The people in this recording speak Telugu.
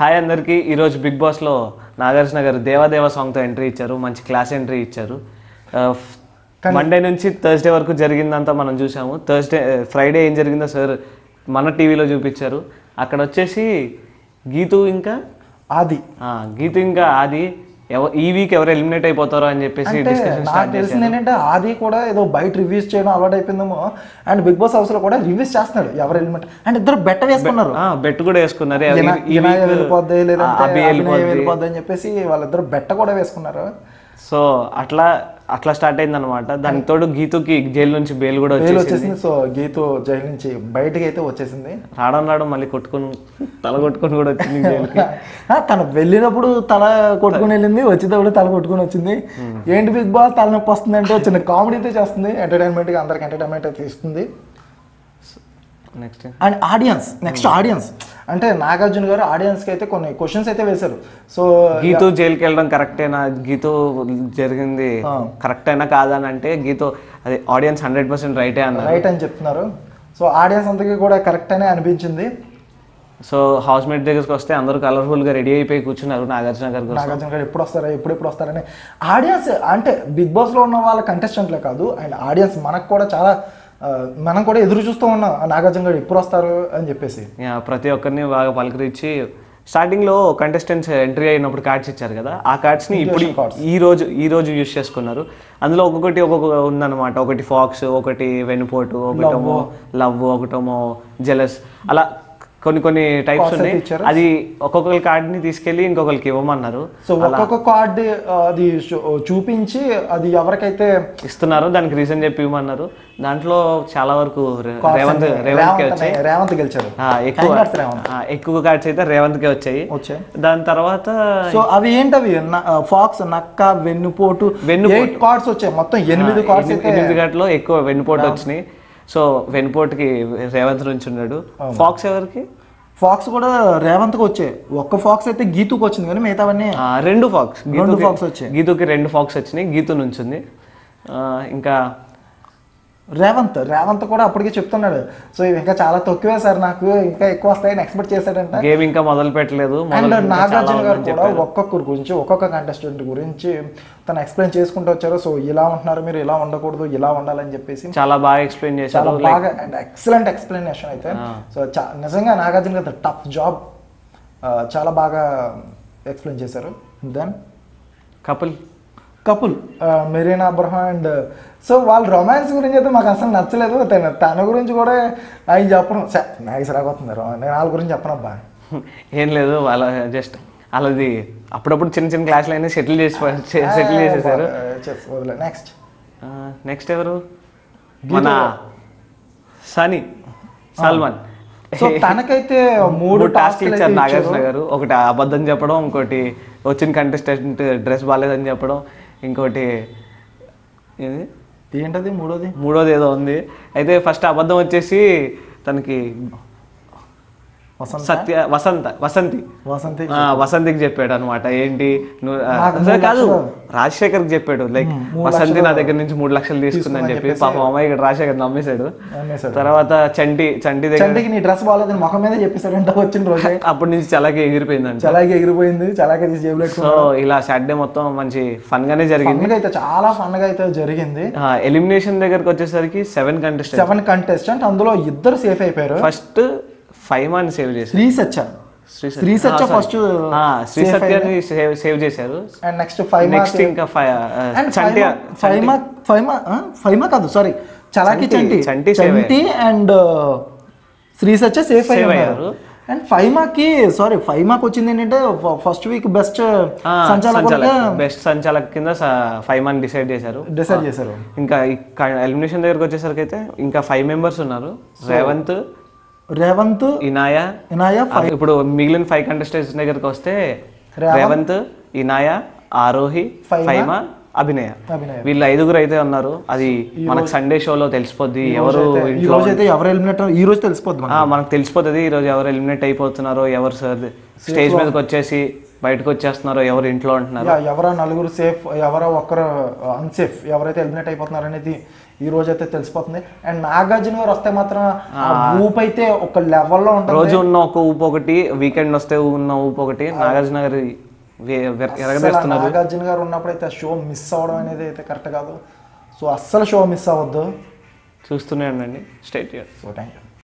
హాయ్ అందరికీ ఈరోజు బిగ్ బాస్లో నాగార్జున గారు దేవాదేవ సాంగ్తో ఎంట్రీ ఇచ్చారు మంచి క్లాస్ ఎంట్రీ ఇచ్చారు మండే నుంచి థర్స్డే వరకు జరిగిందంతా మనం చూసాము థర్స్డే ఫ్రైడే ఏం జరిగిందో సార్ మన టీవీలో చూపించారు అక్కడ వచ్చేసి గీతు ఇంకా ఆది గీతు ఇంకా ఆది ఈ వీక్ ఎవరు ఎలిమినేట్ అయిపోతారో అని చెప్పేసి నాకు తెలిసింది ఏంటంటే ఆది కూడా ఏదో బయట రివ్యూస్ చేయడం అలవాటు అయిపోయిందేమో అండ్ బిగ్ బాస్ హౌస్ లో కూడా రివ్యూస్ చేస్తున్నాడు ఎవరు ఎలిమినేట్ అండ్ ఇద్దరు బెట్ వేసుకున్నారు బెట్ కూడా వేసుకున్నారు వెళ్ళిపోద్ది లేదా వెళ్ళిపోద్ది అని చెప్పేసి వాళ్ళిద్దరు బెట్ట కూడా వేసుకున్నారు సో అట్లా అట్లా స్టార్ట్ అయింది అనమాట దానికి తోడు గీతుకి జైలు నుంచి బెయిల్ కూడా వచ్చేసింది సో గీతు జైలు నుంచి బయటకి అయితే వచ్చేసింది రాడం రాడం మళ్ళీ కొట్టుకొని తల కొట్టుకొని కూడా వచ్చింది జైలుకి తను వెళ్ళినప్పుడు తల కొట్టుకుని వెళ్ళింది వచ్చేటప్పుడు తల కొట్టుకుని వచ్చింది ఏంటి బిగ్ బాస్ తలనొప్పి వస్తుంది అంటే చిన్న కామెడీ అయితే చేస్తుంది ఎంటర్టైన్మెంట్గా అందరికి ఎంటర్టైన్మెంట్ అయితే ఇస్తుంది next and audience next audience అంటే నాగార్జున గారు ఆడియన్స్కి అయితే కొన్ని క్వశ్చన్స్ అయితే వేశారు సో గీతు జైలుకి వెళ్ళడం కరెక్టేనా గీతు జరిగింది కాదా అని అంటే గీతు అది ఆడియన్స్ హండ్రెడ్ పర్సెంట్ రైటే అన్న రైట్ అని చెప్తున్నారు సో ఆడియన్స్ అందరికీ కూడా కరెక్ట్ అనే అనిపించింది సో హౌస్ మేట్ దగ్గరికి వస్తే అందరూ కలర్ఫుల్గా రెడీ అయిపోయి కూర్చున్నారు నాగార్జున గారు నాగార్జున గారు ఎప్పుడు వస్తారా ఎప్పుడు ఎప్పుడు వస్తారని ఆడియన్స్ అంటే బిగ్ బాస్లో ఉన్న వాళ్ళ కంటెస్టెంట్లే కాదు అండ్ ఆడియన్స్ మనకు కూడా చాలా మనం కూడా ఎదురు చూస్తూ ఉన్నాం నాగార్జున గారు ఎప్పుడు వస్తారు అని చెప్పేసి ప్రతి ఒక్కరిని బాగా పలకరించి స్టార్టింగ్లో కంటెస్టెంట్స్ ఎంట్రీ అయినప్పుడు కార్డ్స్ ఇచ్చారు కదా ఆ కార్డ్స్ని ఇప్పుడు ఈ రోజు ఈ రోజు యూజ్ చేసుకున్నారు అందులో ఒక్కొక్కటి ఒక్కొక్క ఉందన్నమాట ఒకటి ఫాక్స్ ఒకటి వెనుపోటు ఒకటేమో లవ్ ఒకటేమో జెలస్ అలా కొన్ని కొన్ని టైప్స్ ఉన్నాయి అది కార్డ్ కార్డ్ని తీసుకెళ్ళి ఇంకొకరికి ఇవ్వమన్నారు సో ఒక్కొక్క కార్డ్ అది చూపించి అది ఎవరికైతే ఇస్తున్నారో దానికి రీజన్ చెప్పి ఇవ్వమన్నారు దాంట్లో చాలా వరకు రేవంత్ రేవంత్ వచ్చాయి రేవంత్ గెలిచారు ఎక్కువ ఎక్కువ కార్డ్స్ అయితే రేవంత్ కే వచ్చాయి దాని తర్వాత సో అవి ఏంటవి ఫాక్స్ నక్క వెన్నుపోటు వెన్ను కార్డ్స్ వచ్చాయి మొత్తం ఎనిమిది కార్డ్స్ ఎనిమిది కార్డులో ఎక్కువ వెన్నుపోటు వచ్చినాయి సో వెన్పోటుకి రేవంత్ నుంచి ఉన్నాడు ఫాక్స్ ఎవరికి ఫాక్స్ కూడా రేవంత్ కు వచ్చాయి ఒక్క ఫాక్స్ అయితే గీతుకు వచ్చింది కానీ మిగతావన్నీ రెండు ఫాక్స్ రెండు ఫాక్స్ వచ్చాయి గీతుకి రెండు ఫాక్స్ వచ్చినాయి గీతు నుంచింది ఇంకా రేవంత్ రేవంత్ కూడా అప్పటికే చెప్తున్నాడు సో ఇవి ఇంకా చాలా తక్కువే సార్ నాకు ఇంకా ఎక్కువ వస్తాయని ఎక్స్పెక్ట్ చేశాడంట గేమ్ ఇంకా మొదలు పెట్టలేదు అండ్ నాగార్జున గారు కూడా ఒక్కొక్కరి గురించి ఒక్కొక్క కంటెస్టెంట్ గురించి తను ఎక్స్ప్లెయిన్ చేసుకుంటూ వచ్చారు సో ఇలా ఉంటున్నారు మీరు ఇలా ఉండకూడదు ఇలా ఉండాలని చెప్పేసి చాలా బాగా ఎక్స్ప్లెయిన్ చేశారు చాలా బాగా అండ్ ఎక్సలెంట్ ఎక్స్ప్లెనేషన్ అయితే సో నిజంగా నాగార్జున గారు టఫ్ జాబ్ చాలా బాగా ఎక్స్ప్లెయిన్ చేశారు దెన్ కపిల్ couple Marina Abraham and so వాళ్ళ రొమాన్స్ గురించి అయితే మాకు అసలు నచ్చలేదు తన తన గురించి కూడా అవి చెప్పడం నాకు సరిపోతుంది నేను వాళ్ళ గురించి అబ్బా ఏం లేదు వాళ్ళ జస్ట్ వాళ్ళది అప్పుడప్పుడు చిన్న చిన్న క్లాసులు అయినా సెటిల్ చేసి సెటిల్ చేసేసారు నెక్స్ట్ నెక్స్ట్ ఎవరు మన సని సల్మాన్ తనకైతే మూడు టాస్క్లు ఇచ్చారు నాగార్జున గారు ఒకటి అబద్ధం చెప్పడం ఇంకోటి వచ్చిన కంటెస్టెంట్ డ్రెస్ బాగాలేదని చెప్పడం ఇంకోటి ఏది ఏంటది మూడోది మూడోది ఏదో ఉంది అయితే ఫస్ట్ అబద్ధం వచ్చేసి తనకి సత్య వసంత వసంతి వసంతి వసంతికి చెప్పాడు అనమాట ఏంటి నువ్వు కాదు రాజశేఖర్ చెప్పాడు లైక్ వసంతి నా దగ్గర నుంచి మూడు లక్షలు తీసుకుందని చెప్పి పాప అమ్మాయి ఇక్కడ రాజశేఖర్ నమ్మేశాడు తర్వాత చంటి చంటి దగ్గర నీ డ్రెస్ బాగాలేదని ముఖం మీద చెప్పేశాడు అంటే వచ్చిన రోజు అప్పటి నుంచి చలాకి ఎగిరిపోయింది అండి చలాకి ఎగిరిపోయింది చలాకి తీసి జేబులో సో ఇలా సాటర్డే మొత్తం మంచి ఫన్ గానే జరిగింది అయితే చాలా ఫన్ గా అయితే జరిగింది ఎలిమినేషన్ దగ్గరకు వచ్చేసరికి సెవెన్ కంటెస్టెంట్ సెవెన్ కంటెస్టెంట్ అందులో ఇద్దరు సేఫ్ అయిపోయారు ఫస్ట్ ఫైవ్ అని సేవ్ చేశారు శ్రీ సత్య శ్రీ సత్య ఫస్ట్ శ్రీ సత్యాన్ని సేవ్ సేవ్ చేశారు అండ్ నెక్స్ట్ ఫైవ్ నెక్స్ట్ ఇంకా ఫైవ్ ఫైవ్ ఫైమా ఫైవ్ కాదు sorry Chalaki Chanti Chanti and Sri Satya safe అయ్యారు అండ్ కి సారీ ఫైమాకి వచ్చింది ఏంటంటే ఫస్ట్ వీక్ బెస్ట్ సంచాలక బెస్ట్ సంచాలక కింద మాన్ డిసైడ్ చేశారు డిసైడ్ చేశారు ఇంకా ఎలిమినేషన్ దగ్గరకు వచ్చేసరికి అయితే ఇంకా ఫైవ్ మెంబర్స్ ఉన్నారు రేవంత్ రేవంత్ ఇనాయా ఇనాయా ఇప్పుడు మిగిలిన ఫైవ్ కంటెస్టెంట్స్ దగ్గరికి వస్తే రేవంత్ ఇనాయా ఆరోహి ఫైమ అభినయ వీళ్ళు ఐదుగురు అయితే ఉన్నారు అది మనకు సండే షోలో తెలిసిపోద్ది ఎవరు అయితే ఎవరు ఎలిమినేట్ ఈ రోజు తెలిసిపోద్ది మనకు తెలిసిపోతుంది ఈ రోజు ఎవరు ఎలిమినేట్ అయిపోతున్నారో ఎవరు స్టేజ్ మీదకి వచ్చేసి బయటకు వచ్చేస్తున్నారో ఎవరు ఇంట్లో ఉంటున్నారు ఎవరో నలుగురు సేఫ్ ఎవరో ఒకరు అన్సేఫ్ ఎవరైతే ఎలిమినేట్ అయిపోతున్నారు అనేది ఈ రోజు అయితే తెలిసిపోతుంది అండ్ నాగార్జున గారు వస్తే మాత్రం ఊపు అయితే ఒక లెవెల్లో ఉంటుంది రోజు ఉన్న ఒక ఊపు ఒకటి వీకెండ్ వస్తే ఉన్న ఊపు ఒకటి నాగార్జున గారి నాగార్జున గారు ఉన్నప్పుడు అయితే షో మిస్ అవ్వడం అనేది అయితే కరెక్ట్ కాదు సో అస్సలు షో మిస్ అవ్వద్దు చూస్తూనే ఉండండి స్టేట్ సో థ్యాంక్ యూ